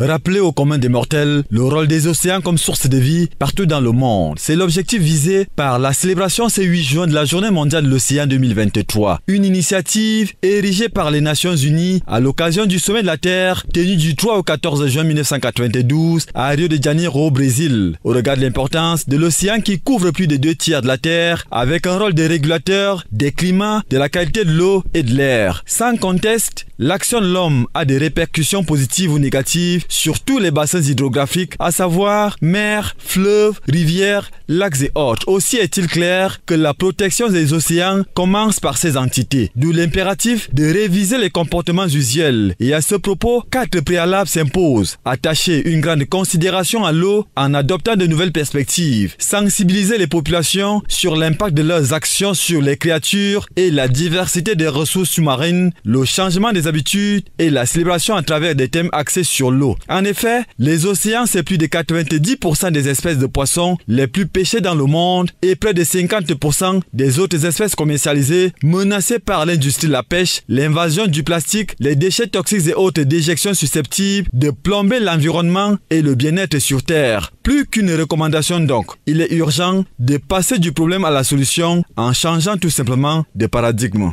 Rappeler aux communs des mortels le rôle des océans comme source de vie partout dans le monde, c'est l'objectif visé par la célébration ce 8 juin de la Journée mondiale de l'océan 2023, une initiative érigée par les Nations Unies à l'occasion du sommet de la Terre tenu du 3 au 14 juin 1992 à Rio de Janeiro au Brésil. Au regard de l'importance de l'océan qui couvre plus de deux tiers de la Terre avec un rôle de régulateur des climats, de la qualité de l'eau et de l'air. Sans conteste, l'action de l'homme a des répercussions positives ou négatives sur tous les bassins hydrographiques, à savoir mer, fleuves, rivières, lacs et autres. Aussi est-il clair que la protection des océans commence par ces entités, d'où l'impératif de réviser les comportements usuels. Et à ce propos, quatre préalables s'imposent. Attacher une grande considération à l'eau en adoptant de nouvelles perspectives, sensibiliser les populations sur l'impact de leurs actions sur les créatures et la diversité des ressources sous-marines, le changement des habitudes et la célébration à travers des thèmes axés sur l'eau. En effet, les océans, c'est plus de 90% des espèces de poissons les plus pêchées dans le monde et près de 50% des autres espèces commercialisées menacées par l'industrie de la pêche, l'invasion du plastique, les déchets toxiques et autres déjections susceptibles de plomber l'environnement et le bien-être sur Terre. Plus qu'une recommandation donc, il est urgent de passer du problème à la solution en changeant tout simplement de paradigme.